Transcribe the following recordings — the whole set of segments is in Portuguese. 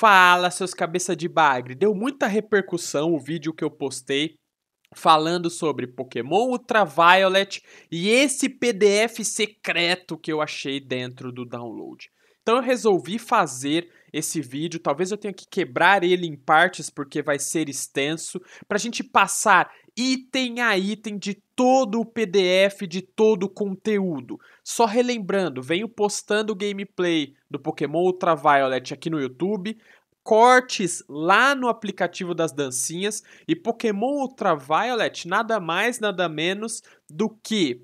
Fala, seus cabeça de bagre. Deu muita repercussão o vídeo que eu postei falando sobre Pokémon Ultraviolet e esse PDF secreto que eu achei dentro do download. Então eu resolvi fazer esse vídeo. Talvez eu tenha que quebrar ele em partes porque vai ser extenso, para a gente passar item a item de todo o PDF, de todo o conteúdo. Só relembrando, venho postando gameplay do Pokémon Ultraviolet aqui no YouTube, cortes lá no aplicativo das dancinhas e Pokémon Ultraviolet nada mais, nada menos do que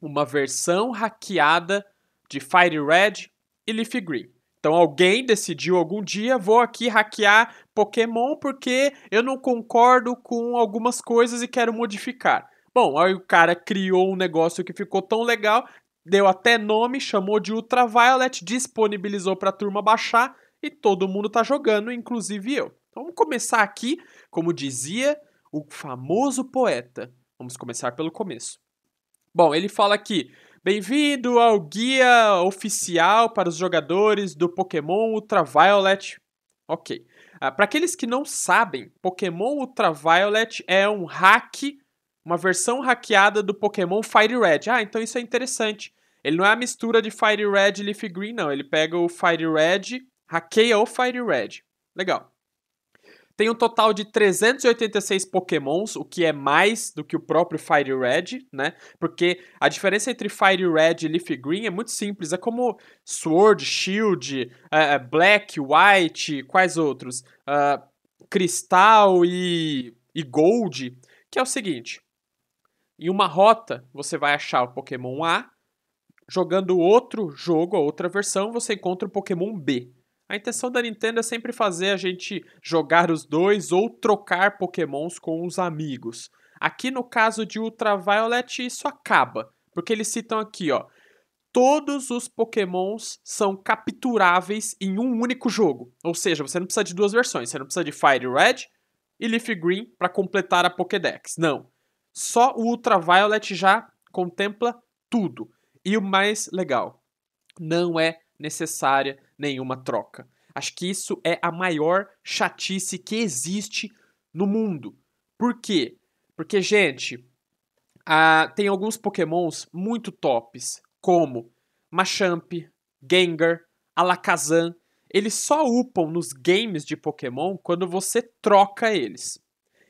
uma versão hackeada de Fire Red e Leaf Green. Então alguém decidiu algum dia, vou aqui hackear Pokémon porque eu não concordo com algumas coisas e quero modificar. Bom, aí o cara criou um negócio que ficou tão legal, deu até nome, chamou de Ultraviolet, disponibilizou para a turma baixar e todo mundo tá jogando, inclusive eu. Então vamos começar aqui, como dizia o famoso poeta. Vamos começar pelo começo. Bom, ele fala aqui Bem-vindo ao guia oficial para os jogadores do Pokémon Ultraviolet. Ok. Ah, para aqueles que não sabem, Pokémon Ultraviolet é um hack, uma versão hackeada do Pokémon Fire Red. Ah, então isso é interessante. Ele não é a mistura de Fire Red e Leaf Green, não. Ele pega o Fire Red, hackeia o Fire Red. Legal. Tem um total de 386 pokémons, o que é mais do que o próprio Fire Red, né? Porque a diferença entre Fire Red e Leaf Green é muito simples. É como Sword, Shield, uh, Black, White, quais outros? Uh, ah, Cristal e, e Gold, que é o seguinte. Em uma rota, você vai achar o Pokémon A, jogando outro jogo, outra versão, você encontra o Pokémon B. A intenção da Nintendo é sempre fazer a gente jogar os dois ou trocar pokémons com os amigos. Aqui no caso de Ultraviolet isso acaba, porque eles citam aqui, ó, todos os pokémons são capturáveis em um único jogo. Ou seja, você não precisa de duas versões, você não precisa de Fire Red e Leaf Green para completar a Pokédex. Não. Só o Ultraviolet já contempla tudo. E o mais legal, não é necessária nenhuma troca. Acho que isso é a maior chatice que existe no mundo. Por quê? Porque, gente, tem alguns pokémons muito tops, como Machamp, Gengar, Alakazam. Eles só upam nos games de Pokémon quando você troca eles.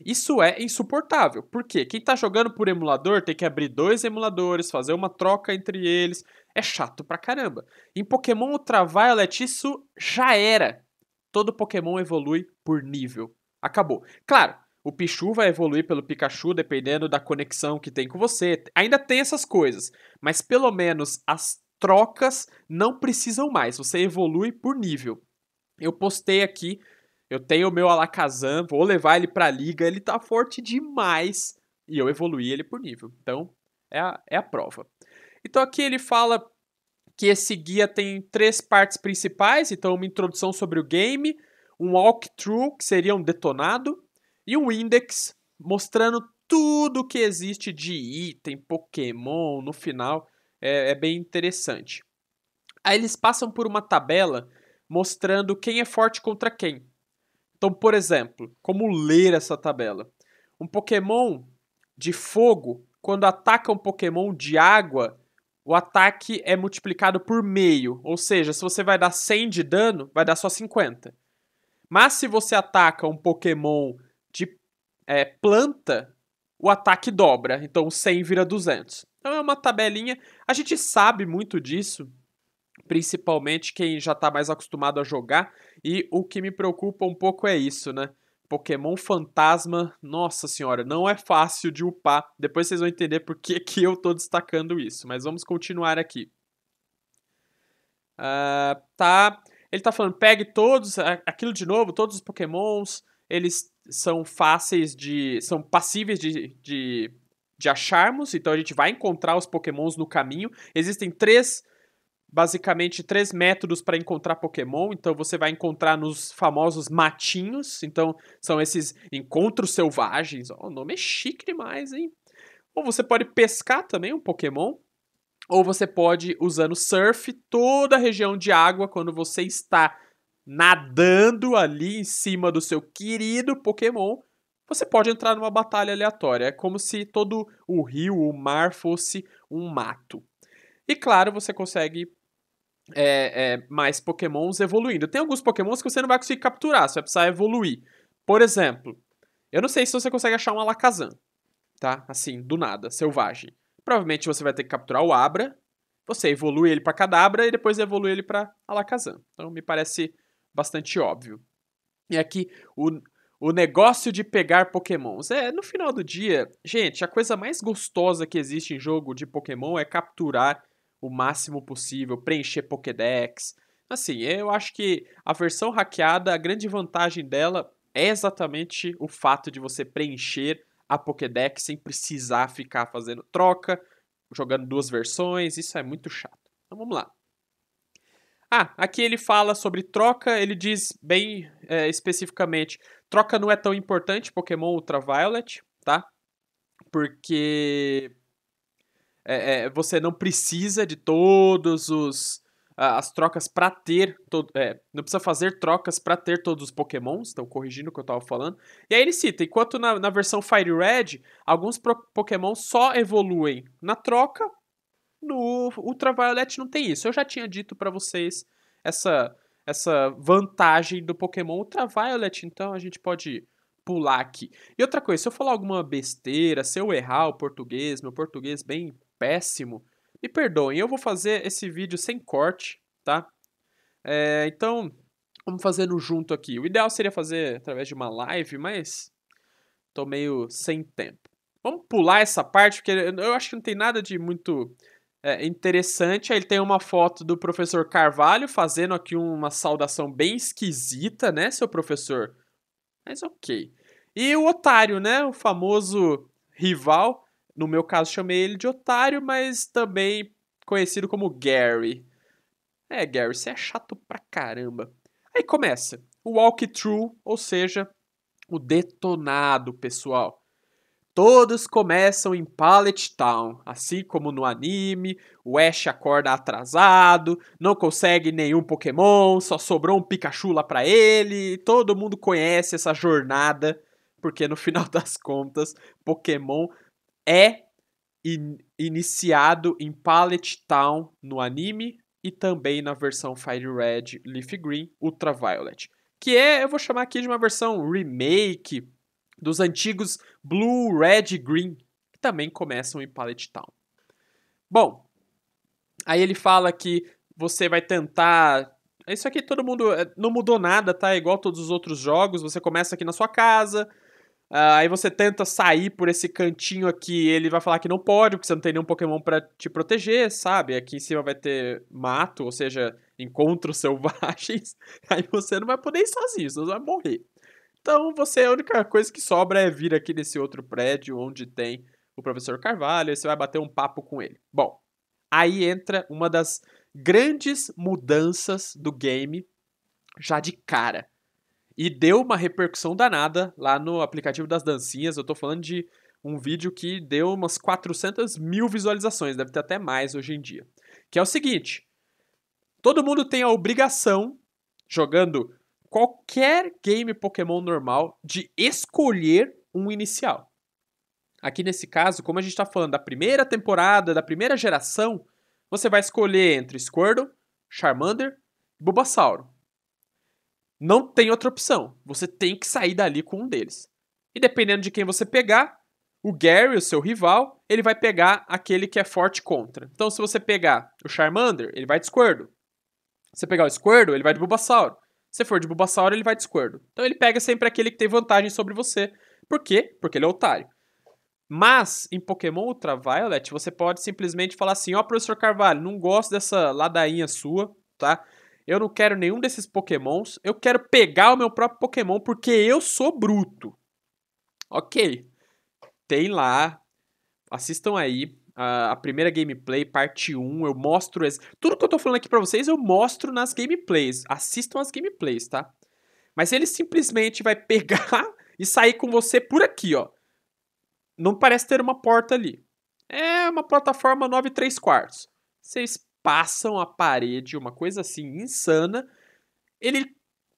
Isso é insuportável. Por quê? Quem está jogando por emulador tem que abrir dois emuladores, fazer uma troca entre eles é chato pra caramba. Em Pokémon Ultra Violet, isso já era. Todo Pokémon evolui por nível. Acabou. Claro, o Pichu vai evoluir pelo Pikachu dependendo da conexão que tem com você. Ainda tem essas coisas, mas pelo menos as trocas não precisam mais. Você evolui por nível. Eu postei aqui, eu tenho o meu Alakazam, vou levar ele pra liga, ele tá forte demais e eu evoluí ele por nível. Então, é a, é a prova. Então aqui ele fala que esse guia tem três partes principais, então uma introdução sobre o game, um walkthrough, que seria um detonado, e um index mostrando tudo que existe de item, Pokémon, no final, é, é bem interessante. Aí eles passam por uma tabela mostrando quem é forte contra quem. Então, por exemplo, como ler essa tabela? Um Pokémon de fogo, quando ataca um Pokémon de água, o ataque é multiplicado por meio. Ou seja, se você vai dar 100 de dano, vai dar só 50. Mas se você ataca um Pokémon de é, planta, o ataque dobra. Então 100 vira 200. Então é uma tabelinha. A gente sabe muito disso, principalmente quem já está mais acostumado a jogar. E o que me preocupa um pouco é isso, né? Pokémon Fantasma, nossa senhora, não é fácil de upar. Depois vocês vão entender por que, que eu tô destacando isso, mas vamos continuar aqui. Uh, tá. Ele tá falando, pegue todos, aquilo de novo, todos os Pokémons, eles são fáceis de. são passíveis de, de, de acharmos, então a gente vai encontrar os Pokémons no caminho. Existem três basicamente três métodos para encontrar Pokémon. Então você vai encontrar nos famosos matinhos. Então são esses encontros selvagens. Oh, o nome é chique demais, hein? Ou você pode pescar também um Pokémon. Ou você pode, usando surf, toda a região de água quando você está nadando ali em cima do seu querido Pokémon, você pode entrar numa batalha aleatória. É como se todo o rio, o mar fosse um mato. E claro, você consegue é, é, mais pokémons evoluindo. Tem alguns pokémons que você não vai conseguir capturar, você vai precisar evoluir. Por exemplo, eu não sei se você consegue achar uma Alakazam, tá? Assim, do nada, selvagem. Provavelmente você vai ter que capturar o Abra, você evolui ele para Cadabra e depois evolui ele para Alakazam. Então me parece bastante óbvio. E aqui o, o negócio de pegar pokémons. É, no final do dia, gente, a coisa mais gostosa que existe em jogo de pokémon é capturar o máximo possível, preencher Pokédex. Assim, eu acho que a versão hackeada, a grande vantagem dela é exatamente o fato de você preencher a Pokédex sem precisar ficar fazendo troca, jogando duas versões, isso é muito chato. Então vamos lá. Ah, aqui ele fala sobre troca, ele diz bem é, especificamente: troca não é tão importante, Pokémon Ultraviolet, tá? Porque é, é, você não precisa de todos os as trocas para ter todo, é, não precisa fazer trocas para ter todos os Pokémons estão corrigindo o que eu estava falando e aí ele cita enquanto na, na versão Fire Red alguns Pokémon só evoluem na troca no Ultraviolet não tem isso eu já tinha dito para vocês essa essa vantagem do Pokémon Ultraviolet então a gente pode pular aqui e outra coisa se eu falar alguma besteira se eu errar o português meu português bem péssimo, me perdoem, eu vou fazer esse vídeo sem corte, tá? É, então, vamos fazendo junto aqui. O ideal seria fazer através de uma live, mas tô meio sem tempo. Vamos pular essa parte, porque eu acho que não tem nada de muito é, interessante. Aí tem uma foto do professor Carvalho fazendo aqui uma saudação bem esquisita, né, seu professor? Mas ok. E o otário, né, o famoso rival, no meu caso, chamei ele de otário, mas também conhecido como Gary. É, Gary, você é chato pra caramba. Aí começa o walkthrough, ou seja, o detonado, pessoal. Todos começam em Pallet Town, assim como no anime, o Ash acorda atrasado, não consegue nenhum Pokémon, só sobrou um Pikachu lá pra ele, todo mundo conhece essa jornada, porque no final das contas, Pokémon é in iniciado em Pallet Town no anime e também na versão Fire Red, Leaf Green, Ultraviolet. Que é, eu vou chamar aqui de uma versão remake dos antigos Blue, Red Green, que também começam em Pallet Town. Bom, aí ele fala que você vai tentar. Isso aqui todo mundo. Eh, não mudou nada, tá? É igual todos os outros jogos. Você começa aqui na sua casa, Uh, aí você tenta sair por esse cantinho aqui, ele vai falar que não pode, porque você não tem nenhum Pokémon para te proteger, sabe? Aqui em cima vai ter mato, ou seja, encontros selvagens. Aí você não vai poder ir sozinho, você vai morrer. Então você, a única coisa que sobra é vir aqui nesse outro prédio onde tem o professor Carvalho, e você vai bater um papo com ele. Bom, aí entra uma das grandes mudanças do game já de cara. E deu uma repercussão danada lá no aplicativo das dancinhas. Eu tô falando de um vídeo que deu umas 400 mil visualizações, deve ter até mais hoje em dia. Que é o seguinte: todo mundo tem a obrigação, jogando qualquer game Pokémon normal, de escolher um inicial. Aqui nesse caso, como a gente está falando da primeira temporada, da primeira geração, você vai escolher entre Squirtle, Charmander e Bulbasauro. Não tem outra opção. Você tem que sair dali com um deles. E dependendo de quem você pegar, o Gary, o seu rival, ele vai pegar aquele que é forte contra. Então, se você pegar o Charmander, ele vai de Squirtle. Se você pegar o Squirtle, ele vai de Bulbasauro. Se for de Bulbasauro, ele vai de Squirtle. Então, ele pega sempre aquele que tem vantagem sobre você. Por quê? Porque ele é otário. Mas, em Pokémon Ultraviolet, você pode simplesmente falar assim, ó, oh, professor Carvalho, não gosto dessa ladainha sua, tá? eu não quero nenhum desses pokémons, eu quero pegar o meu próprio pokémon porque eu sou bruto. Ok, tem lá, assistam aí a, primeira gameplay, parte 1, eu mostro... tudo que eu tô falando aqui pra vocês eu mostro nas gameplays, assistam as gameplays, tá? Mas ele simplesmente vai pegar e sair com você por aqui, ó. Não parece ter uma porta ali. É uma plataforma 9 3 quartos. Vocês passam a parede, uma coisa assim insana. Ele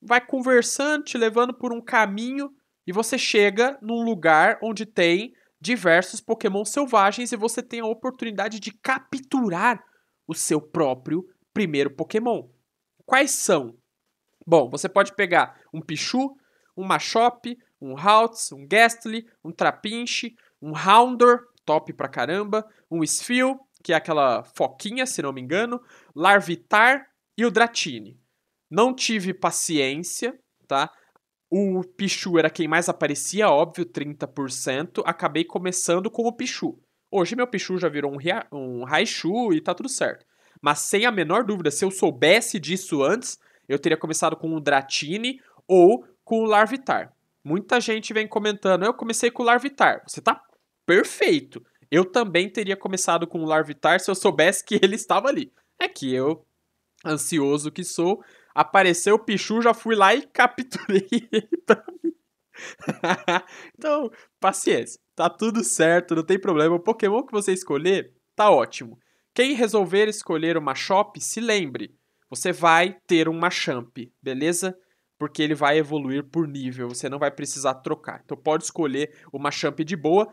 vai conversando, te levando por um caminho e você chega num lugar onde tem diversos Pokémon selvagens e você tem a oportunidade de capturar o seu próprio primeiro Pokémon. Quais são? Bom, você pode pegar um Pichu, um Machop, um Haltz, um Gastly, um Trapinch, um Houndor, top pra caramba, um Sfil, que é aquela foquinha, se não me engano, Larvitar e o Dratini. Não tive paciência, tá? O Pichu era quem mais aparecia, óbvio, 30%. Acabei começando com o Pichu. Hoje meu Pichu já virou um, um Raichu e tá tudo certo. Mas sem a menor dúvida, se eu soubesse disso antes, eu teria começado com o Dratini ou com o Larvitar. Muita gente vem comentando, eu comecei com o Larvitar. Você tá perfeito. Eu também teria começado com o Larvitar se eu soubesse que ele estava ali. É que eu, ansioso que sou, apareceu o Pichu, já fui lá e capturei ele pra mim. então, paciência. Tá tudo certo, não tem problema. O Pokémon que você escolher, tá ótimo. Quem resolver escolher uma Shop, se lembre. Você vai ter um Machamp, beleza? Porque ele vai evoluir por nível, você não vai precisar trocar. Então pode escolher uma Machamp de boa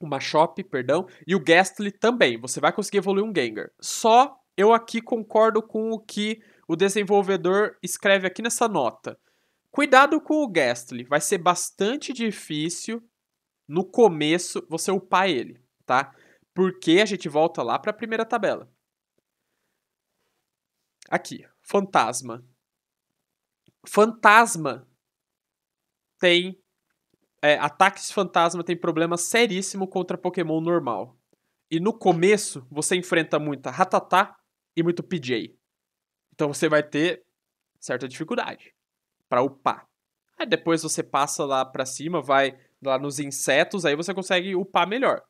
uma Shop, perdão, e o Ghastly também. Você vai conseguir evoluir um Gengar. Só eu aqui concordo com o que o desenvolvedor escreve aqui nessa nota. Cuidado com o Ghastly, vai ser bastante difícil no começo você upar ele, tá? Porque a gente volta lá para a primeira tabela. Aqui, fantasma. Fantasma tem é, ataques fantasma tem problema seríssimo contra Pokémon normal. E no começo, você enfrenta muita Ratatá e muito PJ. Então você vai ter certa dificuldade para upar. Aí depois você passa lá para cima, vai lá nos insetos, aí você consegue upar melhor.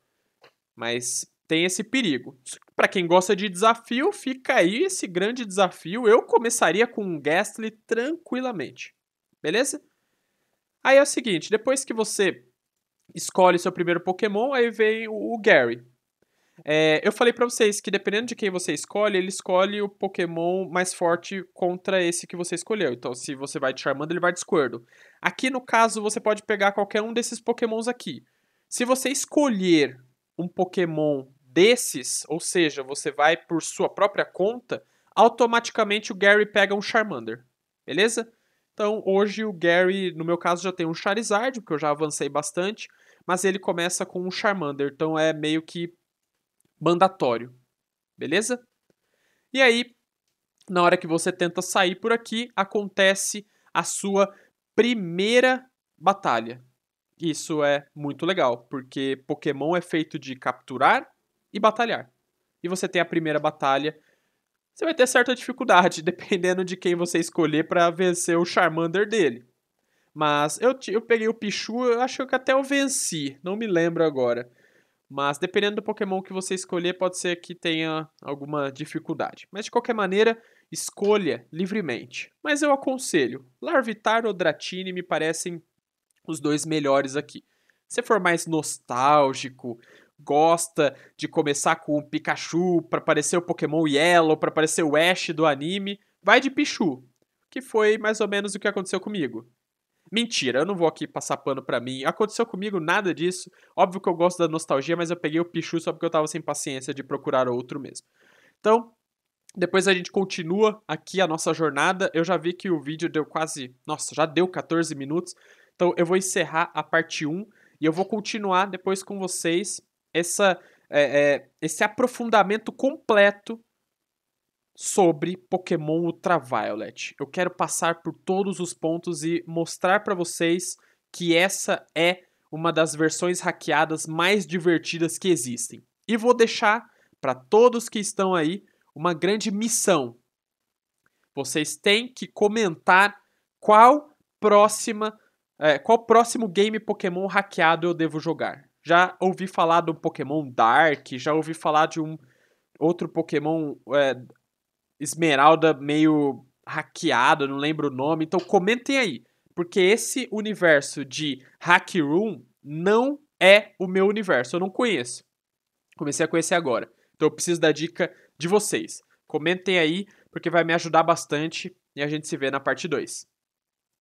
Mas tem esse perigo. Para quem gosta de desafio, fica aí esse grande desafio. Eu começaria com um Gastly tranquilamente. Beleza? Aí é o seguinte, depois que você escolhe seu primeiro Pokémon, aí vem o, Gary. É, eu falei para vocês que dependendo de quem você escolhe, ele escolhe o Pokémon mais forte contra esse que você escolheu. Então, se você vai de Charmander, ele vai de Squirtle. Aqui, no caso, você pode pegar qualquer um desses Pokémons aqui. Se você escolher um Pokémon desses, ou seja, você vai por sua própria conta, automaticamente o Gary pega um Charmander. Beleza? Então, hoje o Gary, no meu caso, já tem um Charizard, porque eu já avancei bastante, mas ele começa com um Charmander, então é meio que mandatório. Beleza? E aí, na hora que você tenta sair por aqui, acontece a sua primeira batalha. Isso é muito legal, porque Pokémon é feito de capturar e batalhar. E você tem a primeira batalha você vai ter certa dificuldade, dependendo de quem você escolher para vencer o Charmander dele. Mas eu, eu peguei o Pichu, eu acho que até eu venci, não me lembro agora. Mas dependendo do Pokémon que você escolher, pode ser que tenha alguma dificuldade. Mas de qualquer maneira, escolha livremente. Mas eu aconselho, Larvitar ou Dratini me parecem os dois melhores aqui. Se for mais nostálgico, gosta de começar com o Pikachu para parecer o Pokémon Yellow, para parecer o Ash do anime, vai de Pichu, que foi mais ou menos o que aconteceu comigo. Mentira, eu não vou aqui passar pano para mim. Aconteceu comigo nada disso. Óbvio que eu gosto da nostalgia, mas eu peguei o Pichu só porque eu tava sem paciência de procurar outro mesmo. Então, depois a gente continua aqui a nossa jornada. Eu já vi que o vídeo deu quase. Nossa, já deu 14 minutos. Então eu vou encerrar a parte 1 e eu vou continuar depois com vocês essa, é, é, esse aprofundamento completo sobre Pokémon Ultraviolet. Eu quero passar por todos os pontos e mostrar para vocês que essa é uma das versões hackeadas mais divertidas que existem. E vou deixar para todos que estão aí uma grande missão. Vocês têm que comentar qual próxima, é, qual próximo game Pokémon hackeado eu devo jogar já ouvi falar do Pokémon Dark, já ouvi falar de um outro Pokémon é, Esmeralda meio hackeado, não lembro o nome. Então comentem aí, porque esse universo de Hack Room não é o meu universo, eu não conheço. Comecei a conhecer agora. Então eu preciso da dica de vocês. Comentem aí, porque vai me ajudar bastante e a gente se vê na parte 2.